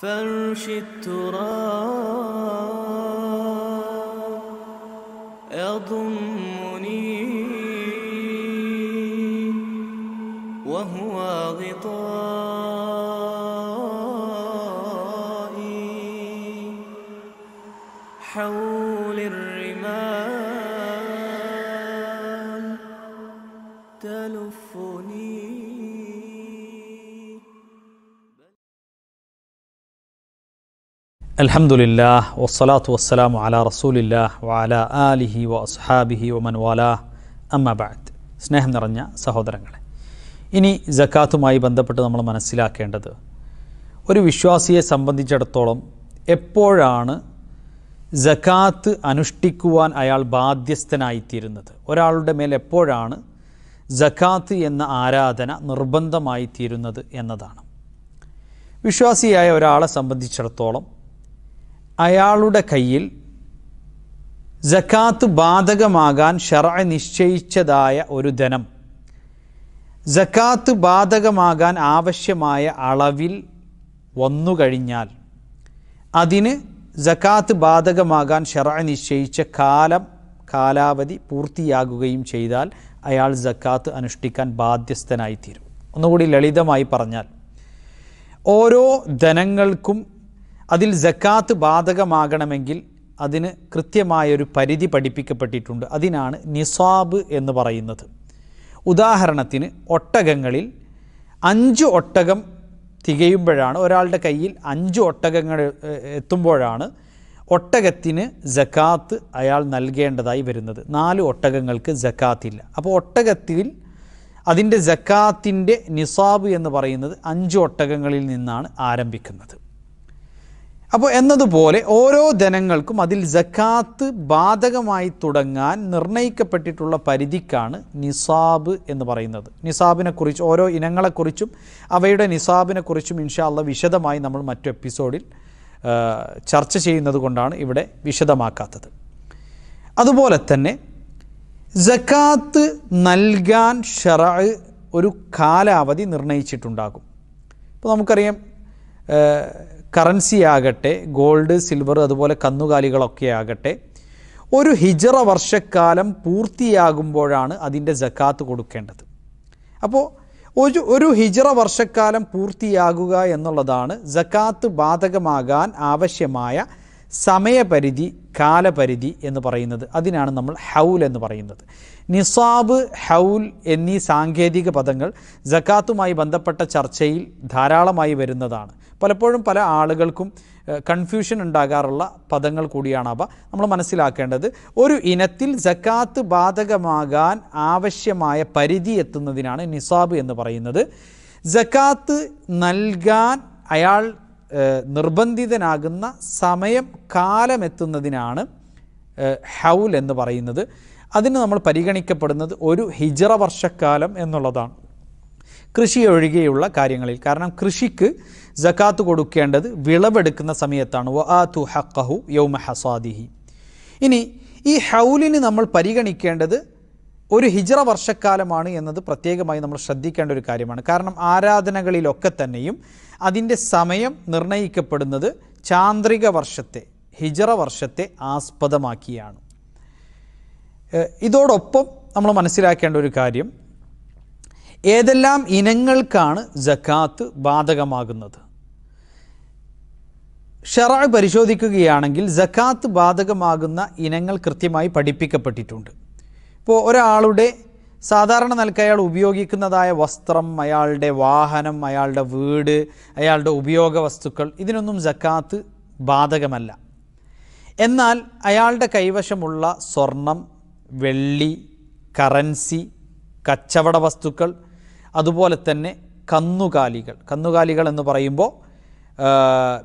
فرش التراب يضمني وهو غطاء അലഹമുല്ലാ വസ്സലാത്തു വസ്സലാം അല റസൂലില്ലാ വഅല ആലിഹി വസ്ഹാബിഹി ഒമൻ വമൻ വാല അമ്മബാദ് സ്നേഹം നിറഞ്ഞ സഹോദരങ്ങളെ ഇനി ജക്കാത്തുമായി ബന്ധപ്പെട്ട് നമ്മൾ മനസ്സിലാക്കേണ്ടത് ഒരു വിശ്വാസിയെ സംബന്ധിച്ചിടത്തോളം എപ്പോഴാണ് ജക്കാത്ത് അനുഷ്ഠിക്കുവാൻ അയാൾ ബാധ്യസ്ഥനായിത്തീരുന്നത് ഒരാളുടെ മേൽ എപ്പോഴാണ് ജക്കാത്ത് എന്ന ആരാധന നിർബന്ധമായി തീരുന്നത് എന്നതാണ് വിശ്വാസിയായ ഒരാളെ സംബന്ധിച്ചിടത്തോളം അയാളുടെ കയ്യിൽ ജക്കാത്ത് ബാധകമാകാൻ ഷറ നിശ്ചയിച്ചതായ ഒരു ധനം ജക്കാത്ത് ബാധകമാകാൻ ആവശ്യമായ അളവിൽ വന്നു കഴിഞ്ഞാൽ അതിന് ജക്കാത്ത് ബാധകമാകാൻ ഷറ നിശ്ചയിച്ച കാലം കാലാവധി പൂർത്തിയാകുകയും ചെയ്താൽ അയാൾ ജക്കാത്ത് അനുഷ്ഠിക്കാൻ ബാധ്യസ്ഥനായിത്തീരും ഒന്നുകൂടി ലളിതമായി പറഞ്ഞാൽ ഓരോ ധനങ്ങൾക്കും അതിൽ ജക്കാത്ത് ബാധകമാകണമെങ്കിൽ അതിന് കൃത്യമായൊരു പരിധി പഠിപ്പിക്കപ്പെട്ടിട്ടുണ്ട് അതിനാണ് നിസാബ് എന്ന് പറയുന്നത് ഉദാഹരണത്തിന് ഒട്ടകങ്ങളിൽ അഞ്ച് ഒട്ടകം തികയുമ്പോഴാണ് ഒരാളുടെ കയ്യിൽ അഞ്ച് ഒട്ടകങ്ങൾ എത്തുമ്പോഴാണ് ഒട്ടകത്തിന് ജക്കാത്ത് അയാൾ നൽകേണ്ടതായി വരുന്നത് നാല് ഒട്ടകങ്ങൾക്ക് ജക്കാത്തില്ല അപ്പോൾ ഒട്ടകത്തിൽ അതിൻ്റെ ജക്കാത്തിൻ്റെ നിസാബ് എന്ന് പറയുന്നത് അഞ്ച് ഒട്ടകങ്ങളിൽ നിന്നാണ് ആരംഭിക്കുന്നത് അപ്പോൾ എന്നതുപോലെ ഓരോ ജനങ്ങൾക്കും അതിൽ ജക്കാത്ത് ബാധകമായി തുടങ്ങാൻ നിർണയിക്കപ്പെട്ടിട്ടുള്ള പരിധിക്കാണ് നിസാബ് എന്ന് പറയുന്നത് നിസാബിനെക്കുറിച്ച് ഓരോ ഇനങ്ങളെക്കുറിച്ചും അവയുടെ നിസാബിനെക്കുറിച്ചും ഇൻഷാല്ല വിശദമായി നമ്മൾ മറ്റു എപ്പിസോഡിൽ ചർച്ച ചെയ്യുന്നത് കൊണ്ടാണ് ഇവിടെ വിശദമാക്കാത്തത് അതുപോലെ തന്നെ ജക്കാത്ത് നൽകാൻ ഷറ ഒരു കാലാവധി നിർണയിച്ചിട്ടുണ്ടാകും ഇപ്പോൾ നമുക്കറിയാം കറൻസി ആകട്ടെ ഗോൾഡ് സിൽവർ അതുപോലെ കന്നുകാലികളൊക്കെ ആകട്ടെ ഒരു ഹിജറ വർഷക്കാലം പൂർത്തിയാകുമ്പോഴാണ് അതിൻ്റെ ജക്കാത്ത് കൊടുക്കേണ്ടത് അപ്പോൾ ഒരു ഒരു ഹിജറ വർഷക്കാലം പൂർത്തിയാകുക എന്നുള്ളതാണ് ജക്കാത്ത് ബാധകമാകാൻ ആവശ്യമായ സമയപരിധി കാലപരിധി എന്ന് പറയുന്നത് അതിനാണ് നമ്മൾ ഹൗൽ എന്ന് പറയുന്നത് നിസാബ് ഹൗൽ എന്നീ സാങ്കേതിക പദങ്ങൾ ജക്കാത്തുമായി ബന്ധപ്പെട്ട ചർച്ചയിൽ ധാരാളമായി വരുന്നതാണ് പലപ്പോഴും പല ആളുകൾക്കും കൺഫ്യൂഷൻ ഉണ്ടാകാറുള്ള പദങ്ങൾ കൂടിയാണ് അവ നമ്മൾ മനസ്സിലാക്കേണ്ടത് ഒരു ഇനത്തിൽ ജക്കാത്ത് ബാധകമാകാൻ ആവശ്യമായ പരിധി എത്തുന്നതിനാണ് നിസാബ് എന്ന് പറയുന്നത് ജക്കാത്ത് നൽകാൻ അയാൾ നിർബന്ധിതനാകുന്ന സമയം കാലമെത്തുന്നതിനാണ് ഹൗൽ എന്ന് പറയുന്നത് അതിന് നമ്മൾ പരിഗണിക്കപ്പെടുന്നത് ഒരു ഹിജറ വർഷക്കാലം എന്നുള്ളതാണ് കൃഷി ഒഴികെയുള്ള കാര്യങ്ങളിൽ കാരണം കൃഷിക്ക് ജക്കാത്ത് കൊടുക്കേണ്ടത് വിളവെടുക്കുന്ന സമയത്താണ് വ തു യൗമ ഹസാദിഹി ഇനി ഈ ഹൗലിന് നമ്മൾ പരിഗണിക്കേണ്ടത് ഒരു ഹിജറ വർഷക്കാലമാണ് എന്നത് പ്രത്യേകമായി നമ്മൾ ശ്രദ്ധിക്കേണ്ട ഒരു കാര്യമാണ് കാരണം ആരാധനകളിലൊക്കെ തന്നെയും അതിൻ്റെ സമയം നിർണയിക്കപ്പെടുന്നത് ചാന്ദ്രിക വർഷത്തെ ഹിജറ വർഷത്തെ ആസ്പദമാക്കിയാണ് ഇതോടൊപ്പം നമ്മൾ മനസ്സിലാക്കേണ്ട ഒരു കാര്യം ഏതെല്ലാം ഇനങ്ങൾക്കാണ് ജക്കാത്ത് ബാധകമാകുന്നത് ഷെറ പരിശോധിക്കുകയാണെങ്കിൽ ജക്കാത്ത് ബാധകമാകുന്ന ഇനങ്ങൾ കൃത്യമായി പഠിപ്പിക്കപ്പെട്ടിട്ടുണ്ട് ഇപ്പോൾ ഒരാളുടെ സാധാരണ നിലക്ക് അയാൾ ഉപയോഗിക്കുന്നതായ വസ്ത്രം അയാളുടെ വാഹനം അയാളുടെ വീട് അയാളുടെ ഉപയോഗ വസ്തുക്കൾ ഇതിനൊന്നും ജക്കാത്ത് ബാധകമല്ല എന്നാൽ അയാളുടെ കൈവശമുള്ള സ്വർണം വെള്ളി കറൻസി കച്ചവട വസ്തുക്കൾ അതുപോലെ തന്നെ കന്നുകാലികൾ കന്നുകാലികൾ എന്ന് പറയുമ്പോൾ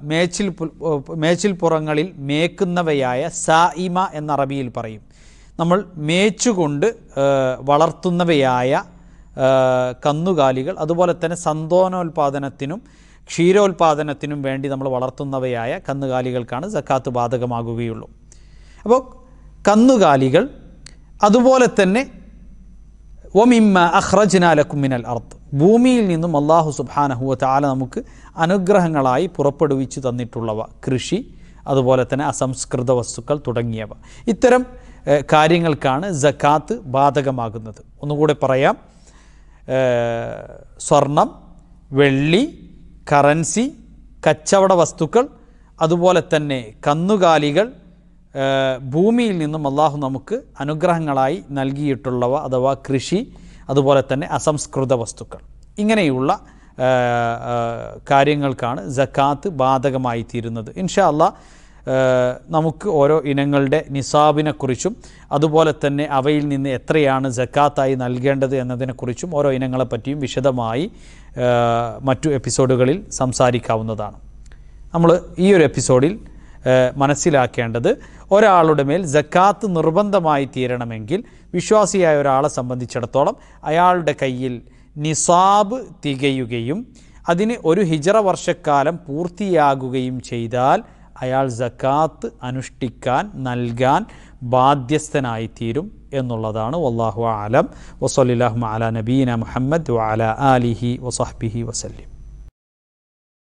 മേച്ചിൽ മേച്ചിൽ പുറങ്ങളിൽ മേക്കുന്നവയായ സായിമ എന്ന അറബിയിൽ പറയും നമ്മൾ മേച്ചുകൊണ്ട് വളർത്തുന്നവയായ കന്നുകാലികൾ അതുപോലെ തന്നെ സന്തോനോൽപാദനത്തിനും ക്ഷീരോൽപാദനത്തിനും വേണ്ടി നമ്മൾ വളർത്തുന്നവയായ കന്നുകാലികൾക്കാണ് സക്കാത്ത് ബാധകമാകുകയുള്ളൂ അപ്പോൾ കന്നുകാലികൾ അതുപോലെ തന്നെ ഒമിമ്മ അഹ്റജ്നാലക്കുമ്മിനൽ അർത്ത് ഭൂമിയിൽ നിന്നും അള്ളാഹു സുബാനഹുവ താല നമുക്ക് അനുഗ്രഹങ്ങളായി പുറപ്പെടുവിച്ചു തന്നിട്ടുള്ളവ കൃഷി അതുപോലെ തന്നെ അസംസ്കൃത വസ്തുക്കൾ തുടങ്ങിയവ ഇത്തരം കാര്യങ്ങൾക്കാണ് ജക്കാത്ത് ബാധകമാകുന്നത് ഒന്നുകൂടെ പറയാം സ്വർണം വെള്ളി കറൻസി കച്ചവട വസ്തുക്കൾ അതുപോലെ തന്നെ കന്നുകാലികൾ ഭൂമിയിൽ നിന്നും അള്ളാഹു നമുക്ക് അനുഗ്രഹങ്ങളായി നൽകിയിട്ടുള്ളവ അഥവാ കൃഷി അതുപോലെ തന്നെ അസംസ്കൃത വസ്തുക്കൾ ഇങ്ങനെയുള്ള കാര്യങ്ങൾക്കാണ് ജക്കാത്ത് ബാധകമായി തീരുന്നത് ഇൻഷാ അള്ളാഹ് നമുക്ക് ഓരോ ഇനങ്ങളുടെ നിസാബിനെക്കുറിച്ചും അതുപോലെ തന്നെ അവയിൽ നിന്ന് എത്രയാണ് ജക്കാത്തായി നൽകേണ്ടത് എന്നതിനെക്കുറിച്ചും ഓരോ ഇനങ്ങളെപ്പറ്റിയും വിശദമായി മറ്റു എപ്പിസോഡുകളിൽ സംസാരിക്കാവുന്നതാണ് നമ്മൾ ഈ ഒരു എപ്പിസോഡിൽ മനസ്സിലാക്കേണ്ടത് ഒരാളുടെ മേൽ ജക്കാത്ത് നിർബന്ധമായി തീരണമെങ്കിൽ വിശ്വാസിയായ ഒരാളെ സംബന്ധിച്ചിടത്തോളം അയാളുടെ കയ്യിൽ നിസാബ് തികയുകയും അതിന് ഒരു ഹിജറ വർഷക്കാലം പൂർത്തിയാകുകയും ചെയ്താൽ അയാൾ ജക്കാത്ത് അനുഷ്ഠിക്കാൻ നൽകാൻ ബാധ്യസ്ഥനായി തീരും എന്നുള്ളതാണ് വല്ലാഹു ആലം വസ്ലാഹു അല നബീന മുഹമ്മദ് വാല ആലിഹി വസഹ്ബിഹി വസല്ലിം